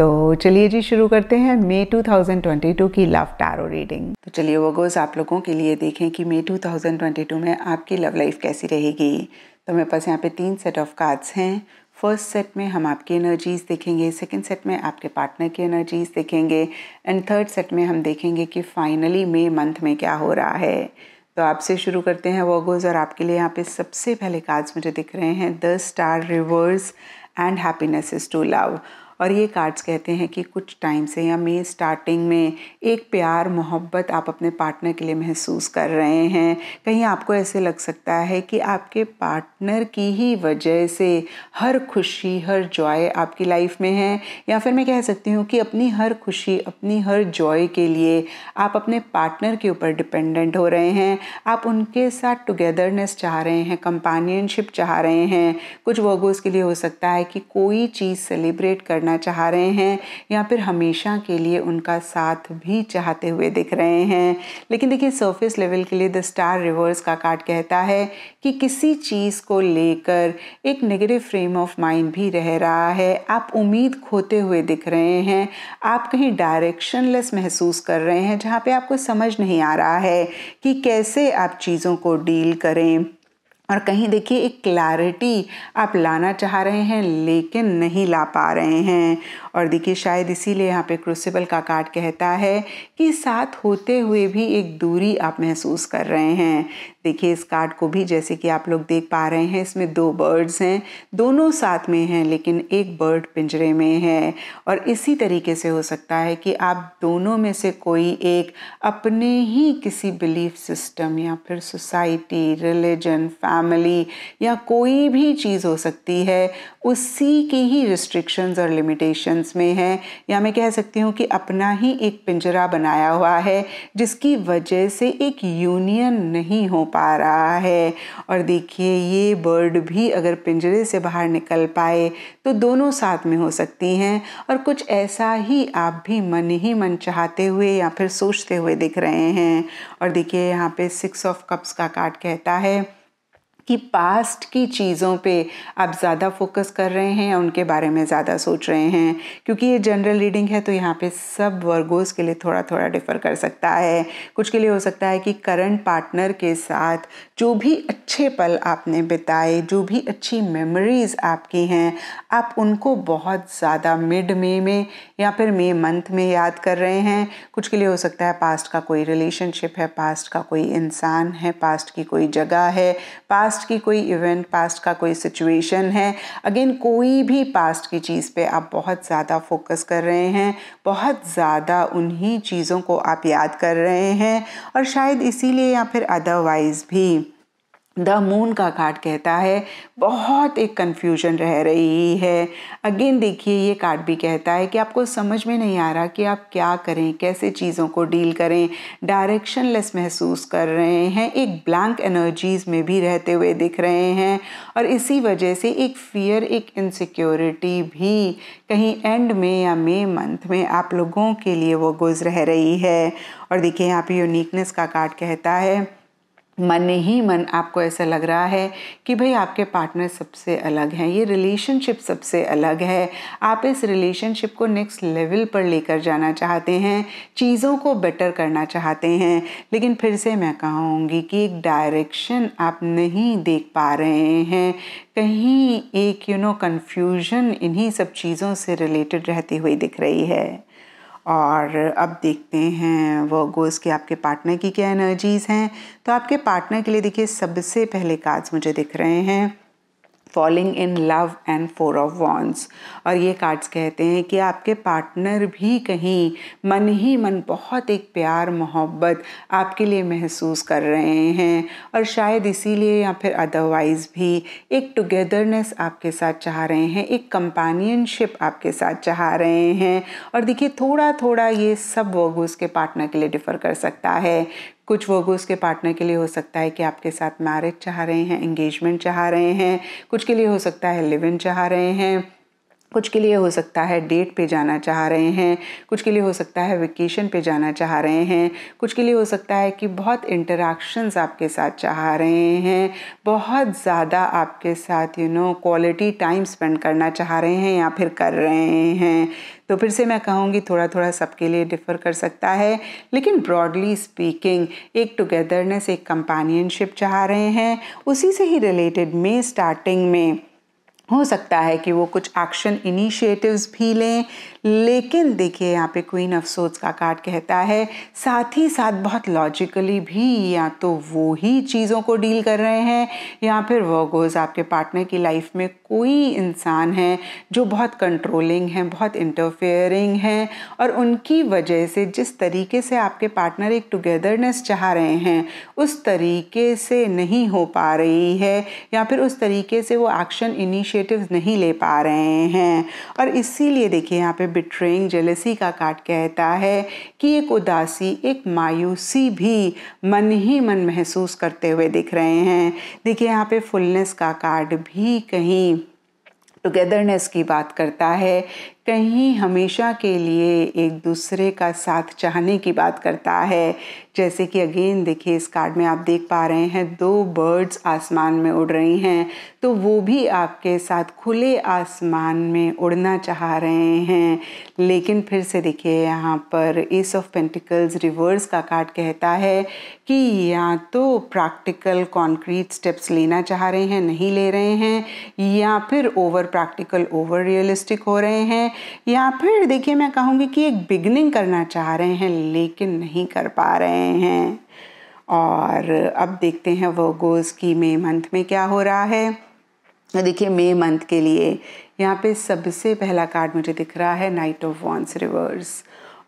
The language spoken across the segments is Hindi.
तो चलिए जी शुरू करते हैं मे 2022 की लव टैरो रीडिंग तो चलिए वगोज आप लोगों के लिए देखें कि मे 2022 में आपकी लव लाइफ कैसी रहेगी तो मेरे पास यहाँ पे तीन सेट ऑफ कार्ड्स हैं फर्स्ट सेट में हम आपकी एनर्जीज़ देखेंगे सेकंड सेट में आपके पार्टनर की एनर्जीज़ देखेंगे एंड थर्ड सेट में हम देखेंगे कि फाइनली मे मंथ में क्या हो रहा है तो आपसे शुरू करते हैं वगोज और आपके लिए यहाँ पे सबसे पहले कार्ड्स मुझे दिख रहे हैं the star reverse and happiness is to love और ये कार्ड्स कहते हैं कि कुछ टाइम से या मे स्टार्टिंग में एक प्यार मोहब्बत आप अपने पार्टनर के लिए महसूस कर रहे हैं कहीं आपको ऐसे लग सकता है कि आपके पार्टनर की ही वजह से हर खुशी हर जॉय आपकी लाइफ में है या फिर मैं कह सकती हूँ कि अपनी हर खुशी अपनी हर जॉय के लिए आप अपने पार्टनर के ऊपर डिपेंडेंट हो रहे हैं आप उनके साथ टुगेदरनेस चाह रहे हैं कंपानियनशिप चाह रहे हैं कुछ वर्गोज़ के लिए हो सकता है कि कोई चीज़ सेलिब्रेट करना करना चाह रहे हैं या फिर हमेशा के लिए उनका साथ भी चाहते हुए दिख रहे हैं लेकिन देखिए सरफेस लेवल के लिए द स्टार रिवर्स का कार्ड कहता है कि किसी चीज़ को लेकर एक नेगेटिव फ्रेम ऑफ माइंड भी रह रहा है आप उम्मीद खोते हुए दिख रहे हैं आप कहीं डायरेक्शनलेस महसूस कर रहे हैं जहाँ पे आपको समझ नहीं आ रहा है कि कैसे आप चीज़ों को डील करें और कहीं देखिए एक क्लैरिटी आप लाना चाह रहे हैं लेकिन नहीं ला पा रहे हैं और देखिए शायद इसीलिए यहाँ पे क्रूसिबल का कार्ड कहता है कि साथ होते हुए भी एक दूरी आप महसूस कर रहे हैं देखिए इस कार्ड को भी जैसे कि आप लोग देख पा रहे हैं इसमें दो बर्ड्स हैं दोनों साथ में हैं लेकिन एक बर्ड पिंजरे में है और इसी तरीके से हो सकता है कि आप दोनों में से कोई एक अपने ही किसी बिलीफ सिस्टम या फिर सोसाइटी रिलीजन फैमिली या कोई भी चीज़ हो सकती है उसी की ही रिस्ट्रिक्शंस और लिमिटेशंस में है या मैं कह सकती हूँ कि अपना ही एक पिंजरा बनाया हुआ है जिसकी वजह से एक यूनियन नहीं हो पा रहा है और देखिए ये बर्ड भी अगर पिंजरे से बाहर निकल पाए तो दोनों साथ में हो सकती हैं और कुछ ऐसा ही आप भी मन ही मन चाहते हुए या फिर सोचते हुए दिख रहे हैं और देखिए यहाँ पे सिक्स ऑफ कप्स का कार्ड कहता है कि पास्ट की चीज़ों पे आप ज़्यादा फोकस कर रहे हैं उनके बारे में ज़्यादा सोच रहे हैं क्योंकि ये जनरल रीडिंग है तो यहाँ पे सब वर्गोज़ के लिए थोड़ा थोड़ा डिफ़र कर सकता है कुछ के लिए हो सकता है कि करंट पार्टनर के साथ जो भी अच्छे पल आपने बिताए जो भी अच्छी मेमोरीज़ आपकी हैं आप उनको बहुत ज़्यादा मिड मे में या फिर मे मंथ में याद कर रहे हैं कुछ के लिए हो सकता है पास्ट का कोई रिलेशनशिप है पास्ट का कोई इंसान है पास्ट की कोई जगह है पास्ट पास्ट की कोई इवेंट पास्ट का कोई सिचुएशन है अगेन कोई भी पास्ट की चीज़ पे आप बहुत ज़्यादा फोकस कर रहे हैं बहुत ज़्यादा उन्हीं चीज़ों को आप याद कर रहे हैं और शायद इसीलिए या फिर अदरवाइज़ भी द मून का कार्ड कहता है बहुत एक कन्फ्यूजन रह रही है अगेन देखिए ये कार्ड भी कहता है कि आपको समझ में नहीं आ रहा कि आप क्या करें कैसे चीज़ों को डील करें डायरेक्शन लेस महसूस कर रहे हैं एक ब्लैंक एनर्जीज में भी रहते हुए दिख रहे हैं और इसी वजह से एक फियर एक इनसिक्योरिटी भी कहीं एंड में या मे मंथ में आप लोगों के लिए वो गुज रह रही है और देखिए यहाँ पे यूनिकनेस का कार्ड कहता है मन ही मन आपको ऐसा लग रहा है कि भाई आपके पार्टनर सबसे अलग हैं ये रिलेशनशिप सबसे अलग है आप इस रिलेशनशिप को नेक्स्ट लेवल पर लेकर जाना चाहते हैं चीज़ों को बेटर करना चाहते हैं लेकिन फिर से मैं कहूँगी कि एक डायरेक्शन आप नहीं देख पा रहे हैं कहीं एक यू नो कन्फ्यूज़न इन्हीं सब चीज़ों से रिलेटेड रहती हुई दिख रही है और अब देखते हैं वर्गोस के आपके पार्टनर की क्या एनर्जीज़ हैं तो आपके पार्टनर के लिए देखिए सबसे पहले कार्ड्स मुझे दिख रहे हैं falling in love and four of wands और ये कार्ड्स कहते हैं कि आपके पार्टनर भी कहीं मन ही मन बहुत एक प्यार मोहब्बत आपके लिए महसूस कर रहे हैं और शायद इसीलिए या फिर अदरवाइज़ भी एक टुगेदरनेस आपके साथ चाह रहे हैं एक कंपानियनशिप आपके साथ चाह रहे हैं और देखिए थोड़ा थोड़ा ये सब वर्ग उसके पार्टनर के लिए डिफ़र कर सकता है कुछ लोगों उसके पार्टनर के लिए हो सकता है कि आपके साथ मैरिज चाह रहे हैं एंगेजमेंट चाह रहे हैं कुछ के लिए हो सकता है लिव इन चाह रहे हैं कुछ के लिए हो सकता है डेट पे जाना चाह रहे हैं कुछ के लिए हो सकता है वेकेशन पे जाना चाह रहे हैं कुछ के लिए हो सकता है कि बहुत इंटरेक्शंस आपके साथ चाह रहे हैं बहुत ज़्यादा आपके साथ you know quality time spend करना चाह रहे हैं या फिर कर रहे हैं तो फिर से मैं कहूँगी थोड़ा थोड़ा सबके लिए डिफ़र कर सकता है लेकिन ब्रॉडली स्पीकिंग एक टुगेदरनेस एक कंपेनियनशिप चाह रहे हैं उसी से ही रिलेटेड में स्टार्टिंग में हो सकता है कि वो कुछ एक्शन इनिशिएटिव्स भी लें लेकिन देखिए यहाँ पे क्वीन ऑफ सोच का कार्ड कहता है साथ ही साथ बहुत लॉजिकली भी या तो वो ही चीज़ों को डील कर रहे हैं या फिर वर्गोज आपके पार्टनर की लाइफ में कोई इंसान है जो बहुत कंट्रोलिंग है बहुत इंटरफेयरिंग है और उनकी वजह से जिस तरीके से आपके पार्टनर एक टुगेदरनेस चाह रहे हैं उस तरीके से नहीं हो पा रही है या फिर उस तरीके से वो एक्शन इनिशिए इनिशिएटिव्स नहीं ले पा रहे हैं और इसीलिए देखिए यहाँ पे बिट्रेइंग जेलसी का काट कहता है कि एक उदासी एक मायूसी भी मन ही मन महसूस करते हुए दिख रहे हैं देखिए यहाँ पे फुलनेस का कार्ड भी कहीं टुगेदरनेस की बात करता है कहीं हमेशा के लिए एक दूसरे का साथ चाहने की बात करता है जैसे कि अगेन देखिए इस कार्ड में आप देख पा रहे हैं दो बर्ड्स आसमान में उड़ रही हैं तो वो भी आपके साथ खुले आसमान में उड़ना चाह रहे हैं लेकिन फिर से देखिए यहाँ पर एस ऑफ पेंटिकल्स रिवर्स का कार्ड कहता है कि या तो प्रैक्टिकल कॉन्क्रीट स्टेप्स लेना चाह रहे हैं नहीं ले रहे हैं या फिर ओवर प्रैक्टिकल ओवर रियलिस्टिक हो रहे हैं या फिर देखिए मैं कहूँगी कि एक बिगनिंग करना चाह रहे हैं लेकिन नहीं कर पा रहे हैं और अब देखते हैं वो गोल्स की मे मंथ में क्या हो रहा है तो देखिए मे मंथ के लिए यहाँ पे सबसे पहला कार्ड मुझे दिख रहा है नाइट ऑफ वॉन्स रिवर्स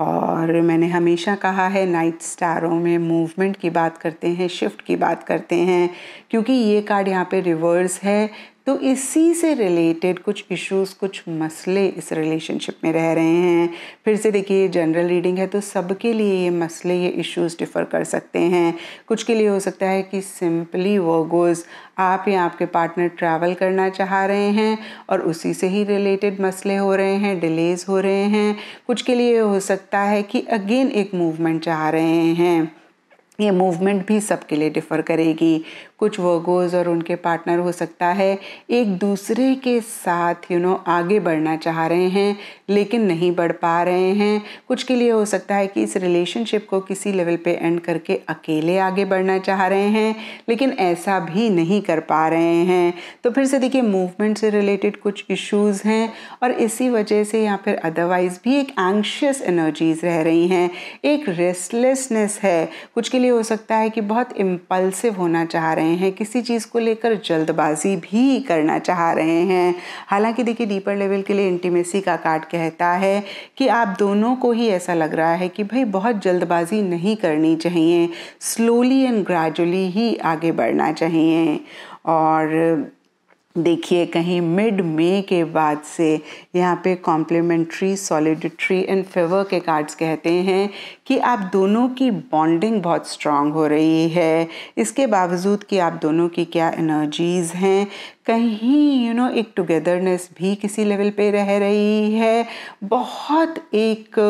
और मैंने हमेशा कहा है नाइट स्टारों में मूवमेंट की बात करते हैं शिफ्ट की बात करते हैं क्योंकि ये कार्ड यहाँ पे रिवर्स है तो इसी से रिलेटेड कुछ इश्यूज कुछ मसले इस रिलेशनशिप में रह रहे हैं फिर से देखिए जनरल रीडिंग है तो सबके लिए ये मसले ये इश्यूज डिफ़र कर सकते हैं कुछ के लिए हो सकता है कि सिंपली वर्गोज आप या आपके पार्टनर ट्रैवल करना चाह रहे हैं और उसी से ही रिलेटेड मसले हो रहे हैं डिलेज हो रहे हैं कुछ के लिए हो सकता है कि अगेन एक मूवमेंट चाह रहे हैं ये मूवमेंट भी सबके लिए डिफ़र करेगी कुछ वर्गोज और उनके पार्टनर हो सकता है एक दूसरे के साथ यू नो आगे बढ़ना चाह रहे हैं लेकिन नहीं बढ़ पा रहे हैं कुछ के लिए हो सकता है कि इस रिलेशनशिप को किसी लेवल पे एंड करके अकेले आगे बढ़ना चाह रहे हैं लेकिन ऐसा भी नहीं कर पा रहे हैं तो फिर से देखिए मूवमेंट से रिलेटेड कुछ इश्यूज़ हैं और इसी वजह से या फिर अदरवाइज़ भी एक एंक्शियस एनर्जीज रह रही हैं एक रेस्टलेसनेस है कुछ के लिए हो सकता है कि बहुत इम्पल्सिव होना चाह रहे हैं रहे हैं किसी चीज़ को लेकर जल्दबाजी भी करना चाह रहे हैं हालांकि देखिए डीपर लेवल के लिए इंटीमेसी का कार्ड कहता है कि आप दोनों को ही ऐसा लग रहा है कि भाई बहुत जल्दबाजी नहीं करनी चाहिए स्लोली एंड ग्रेजुअली ही आगे बढ़ना चाहिए और देखिए कहीं मिड मे के बाद से यहाँ पे कॉम्प्लीमेंट्री सॉलिडिट्री एंड फेवर के कार्ड्स कहते हैं कि आप दोनों की बॉन्डिंग बहुत स्ट्रांग हो रही है इसके बावजूद कि आप दोनों की क्या एनर्जीज़ हैं कहीं यू नो एक टुगेदरनेस भी किसी लेवल पे रह रही है बहुत एक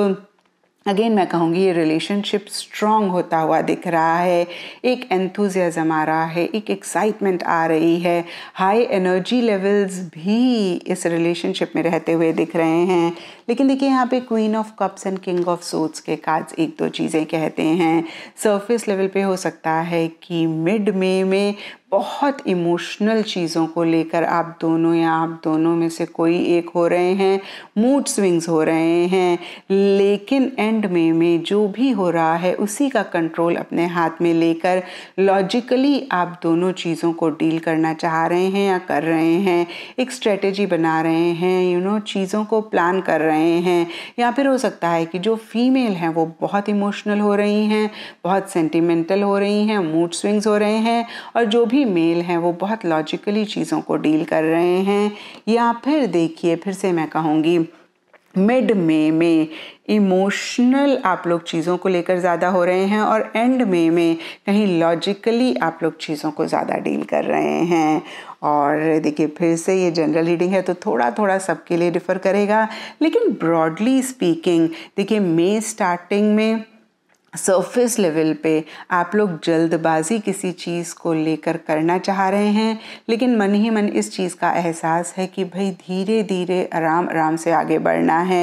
अगेन मैं कहूँगी ये रिलेशनशिप स्ट्रांग होता हुआ दिख रहा है एक एंथुजियाज़म आ रहा है एक एक्साइटमेंट आ रही है हाई एनर्जी लेवल्स भी इस रिलेशनशिप में रहते हुए दिख रहे हैं लेकिन देखिए यहाँ पे queen of cups and king of swords के कार्ड्स एक दो चीज़ें कहते हैं सरफेस लेवल पे हो सकता है कि मिड मे में बहुत इमोशनल चीज़ों को लेकर आप दोनों या आप दोनों में से कोई एक हो रहे हैं मूड स्विंग्स हो रहे हैं लेकिन एंड में में जो भी हो रहा है उसी का कंट्रोल अपने हाथ में लेकर लॉजिकली आप दोनों चीज़ों को डील करना चाह रहे हैं या कर रहे हैं एक स्ट्रेटजी बना रहे हैं यू नो चीज़ों को प्लान कर रहे हैं या फिर हो सकता है कि जो फीमेल हैं वो बहुत इमोशनल हो रही हैं बहुत सेंटिमेंटल हो रही हैं मूड स्विंग्स हो रहे हैं और जो भी भी मेल हैं वो बहुत लॉजिकली चीज़ों को डील कर रहे हैं या फिर देखिए फिर से मैं कहूँगी मिड मे में इमोशनल आप लोग चीज़ों को लेकर ज़्यादा हो रहे हैं और एंड मे में कहीं लॉजिकली आप लोग चीज़ों को ज़्यादा डील कर रहे हैं और देखिए फिर से ये जनरल रीडिंग है तो थोड़ा थोड़ा सबके लिए डिफ़र करेगा लेकिन ब्रॉडली स्पीकिंग देखिए मे स्टार्टिंग में सरफेस लेवल पे आप लोग जल्दबाजी किसी चीज़ को लेकर करना चाह रहे हैं लेकिन मन ही मन इस चीज़ का एहसास है कि भाई धीरे धीरे आराम आराम से आगे बढ़ना है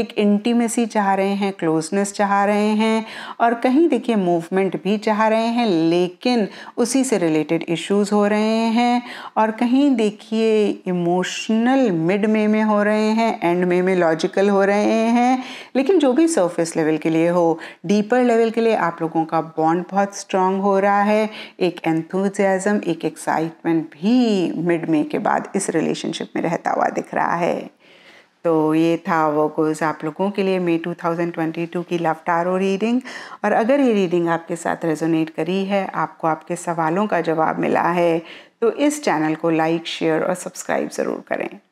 एक इंटीमेसी चाह रहे हैं क्लोजनेस चाह रहे हैं और कहीं देखिए मूवमेंट भी चाह रहे हैं लेकिन उसी से रिलेटेड इश्यूज हो रहे हैं और कहीं देखिए इमोशनल मिड मे में हो रहे हैं एंड मे में लॉजिकल हो रहे हैं लेकिन जो भी सरफेस लेवल के लिए हो डीपर लेवल के लिए आप लोगों का बॉन्ड बहुत स्ट्रांग हो रहा है एक एंथुजियाज़म एक एक्साइटमेंट भी मिड मे के बाद इस रिलेशनशिप में रहता हुआ दिख रहा है तो ये था वो गोज आप लोगों के लिए मे 2022 की लव टारो रीडिंग और अगर ये रीडिंग आपके साथ रेजोनेट करी है आपको आपके सवालों का जवाब मिला है तो इस चैनल को लाइक शेयर और सब्सक्राइब ज़रूर करें